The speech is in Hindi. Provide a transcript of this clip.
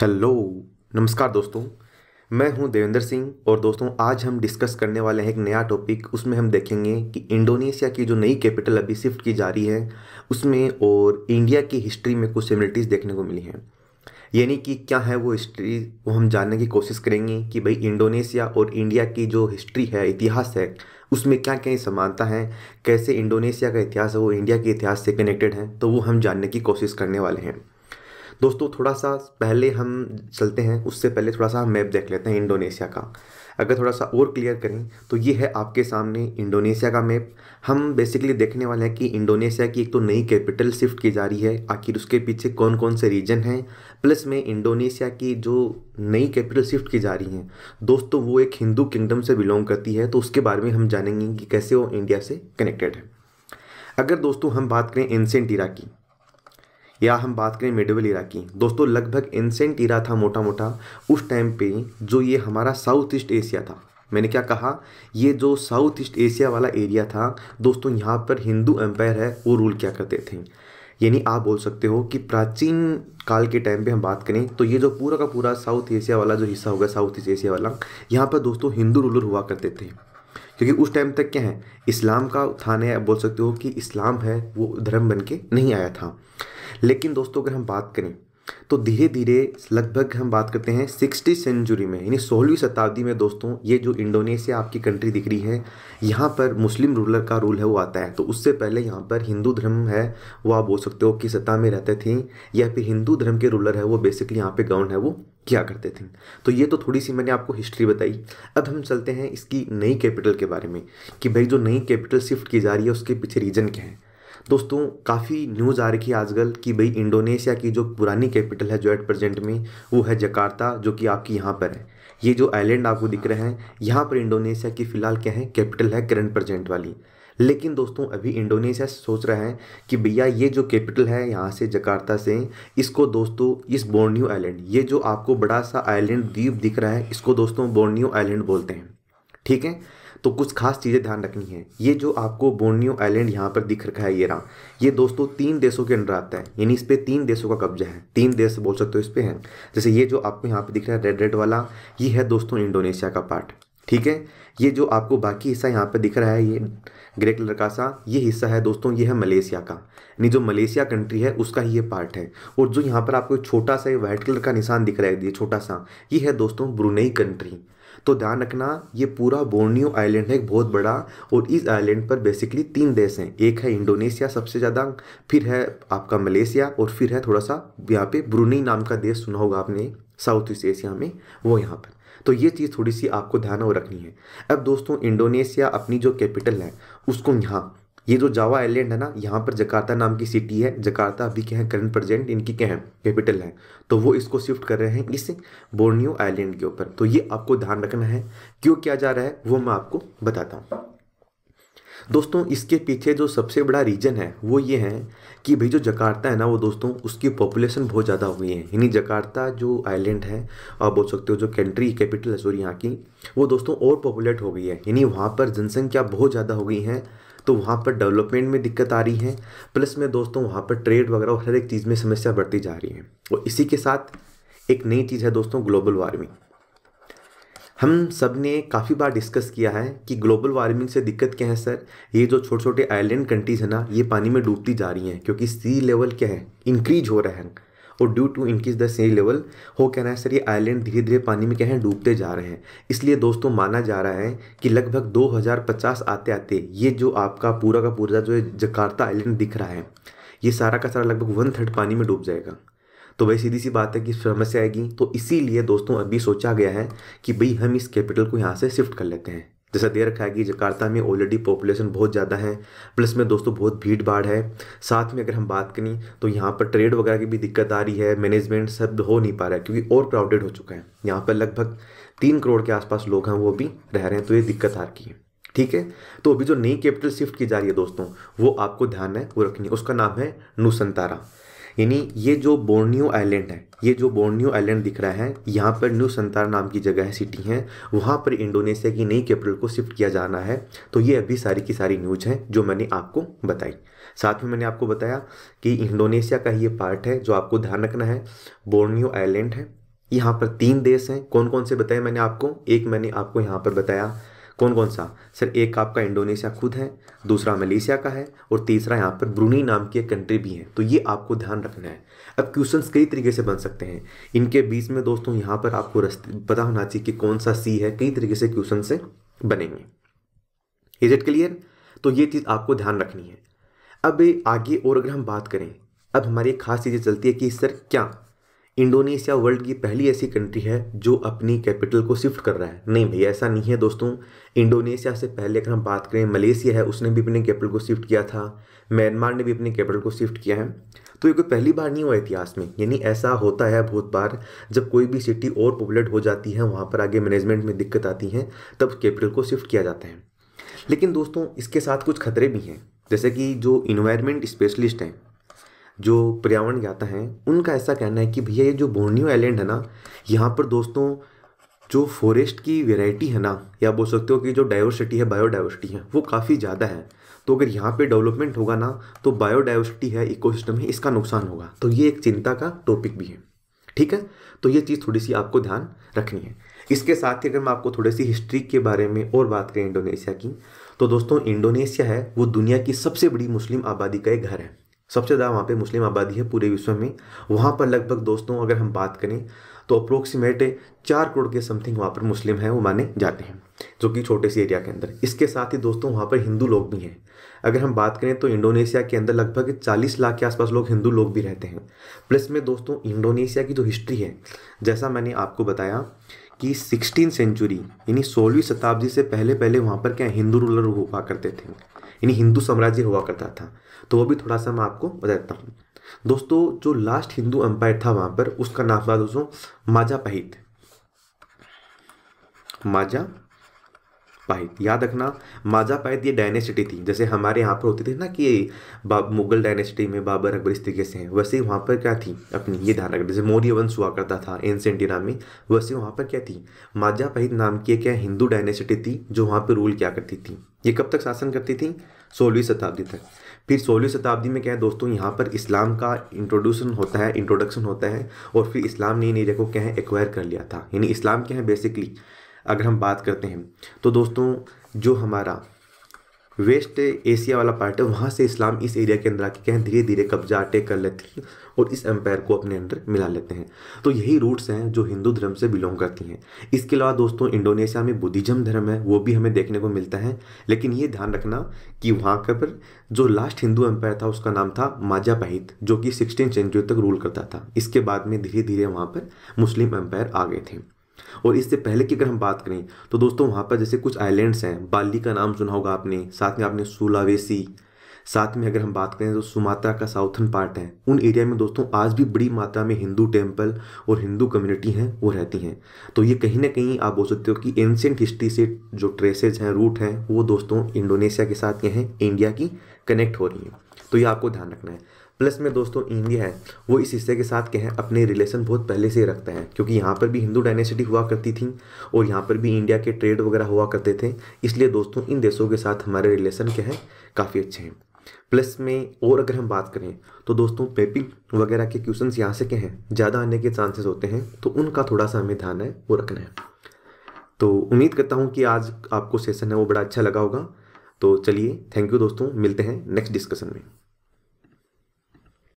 हेलो नमस्कार दोस्तों मैं हूं देवेंद्र सिंह और दोस्तों आज हम डिस्कस करने वाले हैं एक नया टॉपिक उसमें हम देखेंगे कि इंडोनेशिया की जो नई कैपिटल अभी शिफ्ट की जा रही है उसमें और इंडिया की हिस्ट्री में कुछ सिमिलिटीज़ देखने को मिली हैं यानी कि क्या है वो हिस्ट्री वो हम जानने की कोशिश करेंगे कि भाई इंडोनेशिया और इंडिया की जो हिस्ट्री है इतिहास है उसमें क्या क्या समानता है कैसे इंडोनेशिया का इतिहास है वो इंडिया के इतिहास से कनेक्टेड है तो वो हम जानने की कोशिश करने वाले हैं दोस्तों थोड़ा सा पहले हम चलते हैं उससे पहले थोड़ा सा मैप देख लेते हैं इंडोनेशिया का अगर थोड़ा सा और क्लियर करें तो ये है आपके सामने इंडोनेशिया का मैप हम बेसिकली देखने वाले हैं कि इंडोनेशिया की एक तो नई कैपिटल शिफ्ट की जा रही है आखिर उसके पीछे कौन कौन से रीजन हैं प्लस में इंडोनेशिया की जो नई कैपिटल शिफ्ट की जा रही है दोस्तों वो एक हिंदू किंगडम से बिलोंग करती है तो उसके बारे में हम जानेंगे कि कैसे वो इंडिया से कनेक्टेड है अगर दोस्तों हम बात करें एनसेंट इरा की या हम बात करें मिडवल इरा की दोस्तों लगभग एंसेंट इरा था मोटा मोटा उस टाइम पे जो ये हमारा साउथ ईस्ट एशिया था मैंने क्या कहा ये जो साउथ ईस्ट एशिया वाला एरिया था दोस्तों यहाँ पर हिंदू एम्पायर है वो रूल क्या करते थे यानी आप बोल सकते हो कि प्राचीन काल के टाइम पे हम बात करें तो ये जो पूरा का पूरा साउथ एशिया वाला जो हिस्सा होगा साउथ ईस्ट एशिया वाला यहाँ पर दोस्तों हिंदू रूलर हुआ करते थे क्योंकि उस टाइम तक क्या है इस्लाम का थाने आप बोल सकते हो कि इस्लाम है वो धर्म बन के नहीं आया था लेकिन दोस्तों अगर हम बात करें तो धीरे धीरे लगभग हम बात करते हैं सिक्सटी सेंचुरी में यानी सोलहवीं शताब्दी में दोस्तों ये जो इंडोनेशिया आपकी कंट्री दिख रही है यहाँ पर मुस्लिम रूलर का रूल है वो आता है तो उससे पहले यहाँ पर हिंदू धर्म है वो आप बोल सकते हो कि सत्ता में रहते थे या फिर हिंदू धर्म के रूलर है वो बेसिकली यहाँ पे गवर्न है वो किया करते थे तो ये तो थोड़ी सी मैंने आपको हिस्ट्री बताई अब हम चलते हैं इसकी नई कैपिटल के बारे में कि भाई जो नई कैपिटल शिफ्ट की जा रही है उसके पीछे रीजन क्या है दोस्तों काफ़ी न्यूज़ आ रही है आजकल कि भाई इंडोनेशिया की जो पुरानी कैपिटल है जो एट प्रेजेंट में वो है जकार्ता जो कि आपकी यहाँ पर है ये जो आइलैंड आपको दिख रहे हैं यहाँ पर इंडोनेशिया की फ़िलहाल क्या है कैपिटल है करंट प्रेजेंट वाली लेकिन दोस्तों अभी इंडोनेशिया सोच रहा है कि भैया ये जो कैपिटल है यहाँ से जकार्ता से इसको दोस्तों इस बोर्नियो आइलैंड ये जो आपको बड़ा सा आइलैंड द्वीप दिख रहा है इसको दोस्तों बोर्नियो आइलैंड बोलते हैं ठीक है तो कुछ खास चीज़ें ध्यान रखनी है ये जो आपको बोर्नियो आइलैंड यहाँ पर दिख रखा है ये रहा ये दोस्तों तीन देशों के अंडर आता है यानी इस पर तीन देशों का कब्जा है तीन देश बोल सकते हो इस पर है जैसे ये जो आपको यहाँ पर दिख रहा है रेड रेड वाला ये है दोस्तों इंडोनेशिया का पार्ट ठीक है ये जो आपको बाकी हिस्सा यहाँ पर दिख रहा है ये ग्रे कलर का सा ये हिस्सा है दोस्तों ये है मलेशिया का यानी जो मलेशिया कंट्री है उसका ही ये पार्ट है और जो यहाँ पर आपको छोटा सा व्हाइट वाइट कलर का निशान दिख रहा है ये छोटा सा ये है दोस्तों ब्रुनेई कंट्री तो ध्यान रखना ये पूरा बोर्नियो आइलैंड है एक बहुत बड़ा और इस आइलैंड पर बेसिकली तीन देश हैं एक है इंडोनेशिया सबसे ज़्यादा फिर है आपका मलेशिया और फिर है थोड़ा सा यहाँ पे ब्रुनई नाम का देश सुना होगा आपने साउथ ईस्ट एशिया में वो यहाँ पर तो ये चीज़ थोड़ी सी आपको ध्यान और रखनी है अब दोस्तों इंडोनेशिया अपनी जो कैपिटल है उसको यहाँ ये जो जावा आइलैंड है ना यहाँ पर जकार्ता नाम की सिटी है जकार्ता अभी क्या है करंट प्रेजेंट इनकी क्या है कैपिटल है तो वो इसको शिफ्ट कर रहे हैं इस बोर्नियो आइलैंड के ऊपर तो ये आपको ध्यान रखना है क्यों क्या जा रहा है वो मैं आपको बताता हूँ दोस्तों इसके पीछे जो सबसे बड़ा रीज़न है वो ये है कि भाई जो जकार्ता है ना वो दोस्तों उसकी पॉपुलेशन बहुत ज़्यादा हुई है यानी जकार्ता जो आइलैंड है आप बोल सकते हो जो कंट्री कैपिटल है सॉरी यहाँ की वो दोस्तों और पॉपुलेट हो गई है यानी वहाँ पर जनसंख्या बहुत ज़्यादा हो गई है तो वहाँ पर डेवलपमेंट में दिक्कत आ रही है प्लस में दोस्तों वहाँ पर ट्रेड वगैरह हर एक चीज़ में समस्या बढ़ती जा रही है और इसी के साथ एक नई चीज़ है दोस्तों ग्लोबल वार्मिंग हम सब ने काफ़ी बार डिस्कस किया है कि ग्लोबल वार्मिंग से दिक्कत क्या है सर ये जो छोटे छोटे आइलैंड कंट्रीज़ है ना ये पानी में डूबती जा रही हैं क्योंकि सी लेवल क्या है इंक्रीज हो रहा है और due to increase the sea level हो कह रहा है सर ये आइलैंड धीरे धीरे पानी में क्या है डूबते जा रहे हैं इसलिए दोस्तों माना जा रहा है कि लगभग 2050 आते आते ये जो आपका पूरा का पूरा जो जकार्ता आइलैंड दिख रहा है ये सारा का सारा लगभग वन थर्ड पानी में डूब जाएगा तो वही सीधी सी बात है कि समस्या आएगी तो इसीलिए दोस्तों अभी सोचा गया है कि भाई हम इस कैपिटल को यहाँ से शिफ्ट कर लेते हैं जैसा दे रखा है कि जकार्ता में ऑलरेडी पॉपुलेशन बहुत ज़्यादा है प्लस में दोस्तों बहुत भीड़ भाड़ है साथ में अगर हम बात करें तो यहाँ पर ट्रेड वगैरह की भी दिक्कत आ रही है मैनेजमेंट सब हो नहीं पा रहा है क्योंकि और क्राउडेड हो चुका है यहाँ पर लगभग तीन करोड़ के आसपास लोग हैं वो भी रह रहे हैं तो ये दिक्कत आ रही है ठीक है तो अभी जो नई कैपिटल शिफ्ट की जा रही है दोस्तों वो आपको ध्यान है वो रखनी है उसका नाम है नुसंतारा यानी ये जो बोर्नियो आइलैंड है ये जो बोर्नियो आइलैंड दिख रहा है यहाँ पर न्यू संतार नाम की जगह है सिटी है वहाँ पर इंडोनेशिया की नई कैपिटल को शिफ्ट किया जाना है तो ये अभी सारी की सारी न्यूज है जो मैंने आपको बताई साथ में मैंने आपको बताया कि इंडोनेशिया का ये पार्ट है जो आपको ध्यान रखना है बोर्नियो आइलैंड है यहाँ पर तीन देश हैं कौन कौन से बताए मैंने आपको एक मैंने आपको यहाँ पर बताया कौन कौन सा सर एक आपका इंडोनेशिया खुद है दूसरा मलेशिया का है और तीसरा यहाँ पर ब्रूनी नाम की एक कंट्री भी है तो ये आपको ध्यान रखना है अब क्वेश्चन कई तरीके से बन सकते हैं इनके बीच में दोस्तों यहाँ पर आपको रस्ते पता होना चाहिए कि कौन सा सी है कई तरीके से क्वेश्चन से बनेंगे इज इट क्लियर तो ये चीज़ आपको ध्यान रखनी है अब आगे और अगर हम बात करें अब हमारी एक खास चीज़ें चलती है कि सर क्या इंडोनेशिया वर्ल्ड की पहली ऐसी कंट्री है जो अपनी कैपिटल को शिफ्ट कर रहा है नहीं भैया ऐसा नहीं है दोस्तों इंडोनेशिया से पहले अगर हम बात करें मलेशिया है उसने भी अपने कैपिटल को शिफ्ट किया था म्यांमार ने भी अपने कैपिटल को शिफ्ट किया है तो ये कोई पहली बार नहीं हुआ इतिहास में यानी ऐसा होता है बहुत बार जब कोई भी सिटी ओवर पॉपुलेट हो जाती है वहाँ पर आगे मैनेजमेंट में दिक्कत आती है तब कैपिटल को शिफ्ट किया जाता है लेकिन दोस्तों इसके साथ कुछ खतरे भी हैं जैसे कि जो इन्वायरमेंट स्पेशलिस्ट हैं जो पर्यावरण ज्ञाता हैं उनका ऐसा कहना है कि भैया ये जो बोर्नियो आइलैंड है ना यहाँ पर दोस्तों जो फॉरेस्ट की वेराइटी है ना या बोल सकते हो कि जो डाइवर्सिटी है बायोडाइवर्सिटी है वो काफ़ी ज़्यादा है तो अगर यहाँ पे डेवलपमेंट होगा ना तो बायोडाइवर्सिटी है इकोसिस्टम है इसका नुकसान होगा तो ये एक चिंता का टॉपिक भी है ठीक है तो ये चीज़ थोड़ी सी आपको ध्यान रखनी है इसके साथ ही अगर मैं आपको थोड़ी सी हिस्ट्री के बारे में और बात करें इंडोनेशिया की तो दोस्तों इंडोनेशिया है वो दुनिया की सबसे बड़ी मुस्लिम आबादी का एक घर है सबसे ज़्यादा वहाँ पे मुस्लिम आबादी है पूरे विश्व में वहाँ पर लगभग दोस्तों अगर हम बात करें तो अप्रोक्सीमेट चार करोड़ के समथिंग वहाँ पर मुस्लिम हैं वो माने जाते हैं जो कि छोटे से एरिया के अंदर इसके साथ ही दोस्तों वहाँ पर हिंदू लोग भी हैं अगर हम बात करें तो इंडोनेशिया के अंदर लगभग 40 लाख के आसपास लोग हिंदू लोग भी रहते हैं प्लस में दोस्तों इंडोनेशिया की जो हिस्ट्री है जैसा मैंने आपको बताया कि सिक्सटीन सेंचुरी यानी सोलहवीं शताब्दी से पहले पहले वहाँ पर क्या हिंदू रूलर हुआ करते थे यानी हिंदू साम्राज्य हुआ करता था तो वो भी थोड़ा सा मैं आपको बता देता हूँ दोस्तों जो लास्ट हिंदू एम्पायर था वहाँ पर उसका नाम था दोस्तों माजापहित माजा पाइथ याद रखना माजा पाइथ ये डायनेसिटी थी जैसे हमारे यहाँ पर होती थी ना कि मुगल डायनेसिटी में बाबर अकबर इस तरीके से हैं वैसे वहाँ पर क्या थी अपनी ये ध्यान रखना जैसे मौर्य वंश हुआ करता था एंसेंट ईरा में वैसे वहाँ पर क्या थी माजा पाइथ नाम की क्या हिंदू डायनेसिटी थी जो वहाँ पर रूल क्या करती थी ये कब तक शासन करती थी सोलहवीं शताब्दी तक फिर सोलहवीं शताब्दी में क्या है दोस्तों यहाँ पर इस्लाम का इंट्रोड्यूशन होता है इंट्रोडक्शन होता है और फिर इस्लाम ने एरिया देखो क्या है एक्वायर कर लिया था यानी इस्लाम क्या है बेसिकली अगर हम बात करते हैं तो दोस्तों जो हमारा वेस्ट एशिया वाला पार्ट है वहाँ से इस्लाम इस एरिया के अंदर आके क्या धीरे धीरे कब्जा टेक कर लेते हैं और इस एम्पायर को अपने अंदर मिला लेते हैं तो यही रूट्स हैं जो हिंदू धर्म से बिलोंग करती हैं इसके अलावा दोस्तों इंडोनेशिया में बुद्धिज्म धर्म है वो भी हमें देखने को मिलता है लेकिन ये ध्यान रखना कि वहाँ का पर जो लास्ट हिंदू एम्पायर था उसका नाम था माजापाहित जो कि सिक्सटीन सेंचुरी तक रूल करता था इसके बाद में धीरे धीरे वहाँ पर मुस्लिम एम्पायर आ गए थे और इससे पहले की अगर हम बात करें तो दोस्तों वहाँ पर जैसे कुछ आइलैंड्स हैं बाली का नाम सुना होगा आपने साथ में आपने सुलावेसी साथ में अगर हम बात करें तो सुमात्रा का साउथर्न पार्ट है उन एरिया में दोस्तों आज भी बड़ी मात्रा में हिंदू टेम्पल और हिंदू कम्युनिटी हैं वो रहती हैं तो ये कहीं ना कहीं आप बोल सकते हो कि एंशेंट हिस्ट्री से जो ट्रेसेज हैं रूट हैं वो दोस्तों इंडोनेशिया के साथ ये हैं इंडिया की कनेक्ट हो रही हैं तो ये आपको ध्यान रखना है प्लस में दोस्तों इंडिया है वो इस हिस्से के साथ क्या है अपने रिलेशन बहुत पहले से रखते हैं क्योंकि यहाँ पर भी हिंदू डायनेसिटी हुआ करती थी और यहाँ पर भी इंडिया के ट्रेड वगैरह हुआ करते थे इसलिए दोस्तों इन देशों के साथ हमारे रिलेशन क्या है काफ़ी अच्छे हैं प्लस में और अगर हम बात करें तो दोस्तों पेपिंग वगैरह के क्वेश्चन यहाँ से क्या हैं ज़्यादा आने के चांसेस होते हैं तो उनका थोड़ा सा हमें ध्यान है वो रखना है तो उम्मीद करता हूँ कि आज आपको सेशन है वो बड़ा अच्छा लगा होगा तो चलिए थैंक यू दोस्तों मिलते हैं नेक्स्ट डिस्कशन में